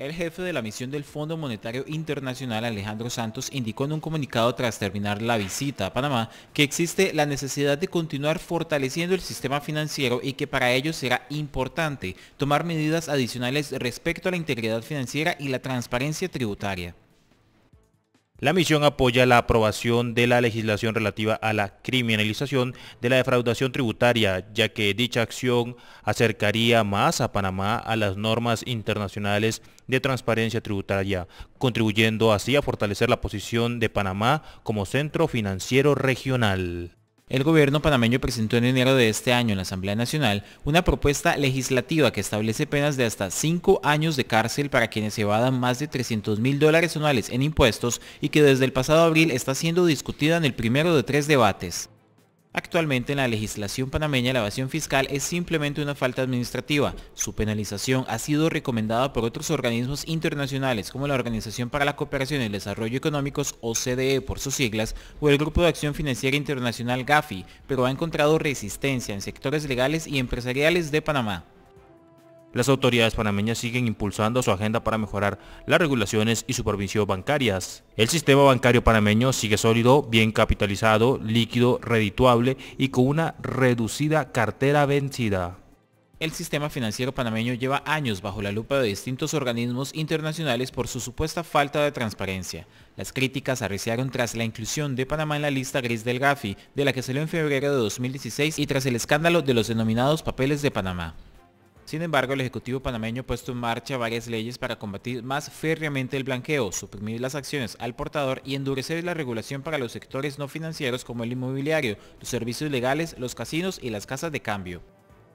El jefe de la misión del Fondo Monetario Internacional, Alejandro Santos, indicó en un comunicado tras terminar la visita a Panamá que existe la necesidad de continuar fortaleciendo el sistema financiero y que para ello será importante tomar medidas adicionales respecto a la integridad financiera y la transparencia tributaria. La misión apoya la aprobación de la legislación relativa a la criminalización de la defraudación tributaria, ya que dicha acción acercaría más a Panamá a las normas internacionales de transparencia tributaria, contribuyendo así a fortalecer la posición de Panamá como centro financiero regional. El gobierno panameño presentó en enero de este año en la Asamblea Nacional una propuesta legislativa que establece penas de hasta cinco años de cárcel para quienes evadan más de 300 mil dólares anuales en impuestos y que desde el pasado abril está siendo discutida en el primero de tres debates. Actualmente en la legislación panameña la evasión fiscal es simplemente una falta administrativa. Su penalización ha sido recomendada por otros organismos internacionales como la Organización para la Cooperación y el Desarrollo Económicos OCDE por sus siglas o el Grupo de Acción Financiera Internacional GAFI, pero ha encontrado resistencia en sectores legales y empresariales de Panamá. Las autoridades panameñas siguen impulsando su agenda para mejorar las regulaciones y supervisión bancarias. El sistema bancario panameño sigue sólido, bien capitalizado, líquido, redituable y con una reducida cartera vencida. El sistema financiero panameño lleva años bajo la lupa de distintos organismos internacionales por su supuesta falta de transparencia. Las críticas arreciaron tras la inclusión de Panamá en la lista gris del GAFI, de la que salió en febrero de 2016 y tras el escándalo de los denominados papeles de Panamá. Sin embargo, el Ejecutivo panameño ha puesto en marcha varias leyes para combatir más férreamente el blanqueo, suprimir las acciones al portador y endurecer la regulación para los sectores no financieros como el inmobiliario, los servicios legales, los casinos y las casas de cambio.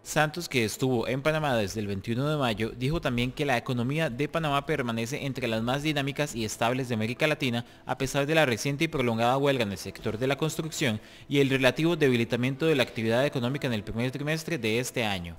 Santos, que estuvo en Panamá desde el 21 de mayo, dijo también que la economía de Panamá permanece entre las más dinámicas y estables de América Latina, a pesar de la reciente y prolongada huelga en el sector de la construcción y el relativo debilitamiento de la actividad económica en el primer trimestre de este año.